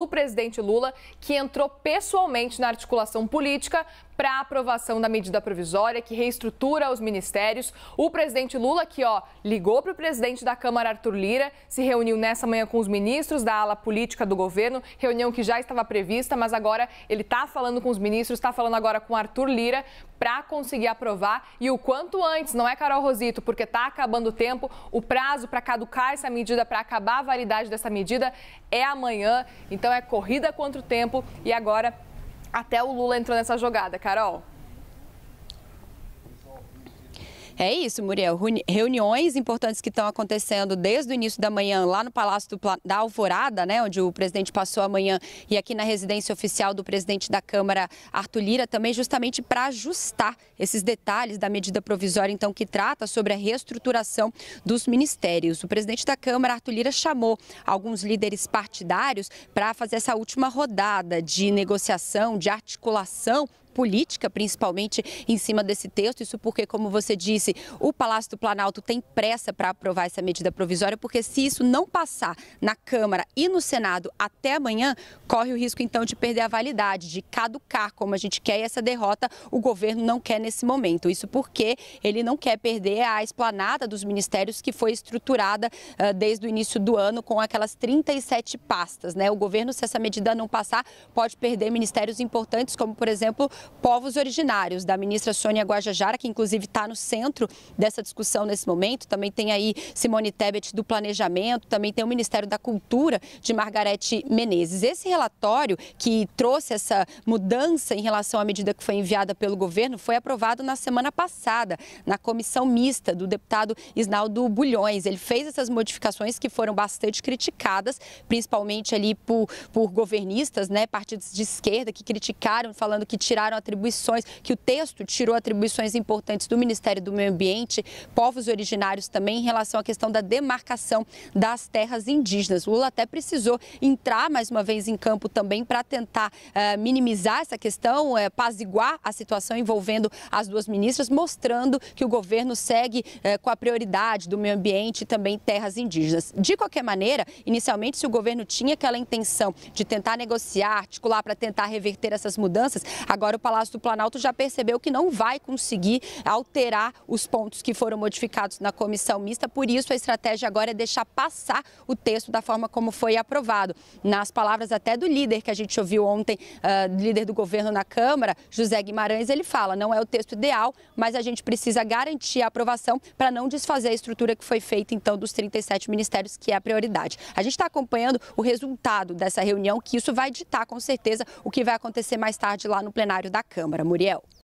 o presidente Lula, que entrou pessoalmente na articulação política para a aprovação da medida provisória que reestrutura os ministérios. O presidente Lula, que ó, ligou para o presidente da Câmara, Arthur Lira, se reuniu nessa manhã com os ministros da ala política do governo, reunião que já estava prevista, mas agora ele está falando com os ministros, está falando agora com Arthur Lira para conseguir aprovar e o quanto antes, não é, Carol Rosito, porque está acabando o tempo, o prazo para caducar essa medida, para acabar a validade dessa medida é amanhã, então é corrida contra o tempo e agora até o Lula entrou nessa jogada, Carol. É isso, Muriel. Reuniões importantes que estão acontecendo desde o início da manhã lá no Palácio da Alvorada, né, onde o presidente passou a manhã, e aqui na residência oficial do presidente da Câmara, Arthur Lira, também justamente para ajustar esses detalhes da medida provisória, então, que trata sobre a reestruturação dos ministérios. O presidente da Câmara, Arthur Lira, chamou alguns líderes partidários para fazer essa última rodada de negociação, de articulação política, principalmente em cima desse texto. Isso porque, como você disse, o Palácio do Planalto tem pressa para aprovar essa medida provisória, porque se isso não passar na Câmara e no Senado até amanhã, corre o risco então de perder a validade, de caducar como a gente quer, e essa derrota o governo não quer nesse momento. Isso porque ele não quer perder a esplanada dos ministérios que foi estruturada uh, desde o início do ano com aquelas 37 pastas. Né? O governo, se essa medida não passar, pode perder ministérios importantes, como, por exemplo, povos originários, da ministra Sônia Guajajara, que inclusive está no centro dessa discussão nesse momento. Também tem aí Simone Tebet do Planejamento, também tem o Ministério da Cultura de Margarete Menezes. Esse relatório que trouxe essa mudança em relação à medida que foi enviada pelo governo foi aprovado na semana passada, na comissão mista do deputado Isnaldo Bulhões. Ele fez essas modificações que foram bastante criticadas, principalmente ali por, por governistas, né, partidos de esquerda que criticaram, falando que tiraram tiraram atribuições, que o texto tirou atribuições importantes do Ministério do Meio Ambiente, povos originários também, em relação à questão da demarcação das terras indígenas. O Lula até precisou entrar mais uma vez em campo também para tentar eh, minimizar essa questão, é, apaziguar a situação envolvendo as duas ministras, mostrando que o governo segue eh, com a prioridade do meio ambiente e também terras indígenas. De qualquer maneira, inicialmente, se o governo tinha aquela intenção de tentar negociar, articular para tentar reverter essas mudanças, agora o Palácio do Planalto já percebeu que não vai conseguir alterar os pontos que foram modificados na comissão mista, por isso a estratégia agora é deixar passar o texto da forma como foi aprovado. Nas palavras até do líder que a gente ouviu ontem, uh, líder do governo na Câmara, José Guimarães, ele fala: não é o texto ideal, mas a gente precisa garantir a aprovação para não desfazer a estrutura que foi feita, então, dos 37 ministérios, que é a prioridade. A gente está acompanhando o resultado dessa reunião, que isso vai ditar, com certeza, o que vai acontecer mais tarde lá no plenário plenário da Câmara. Muriel.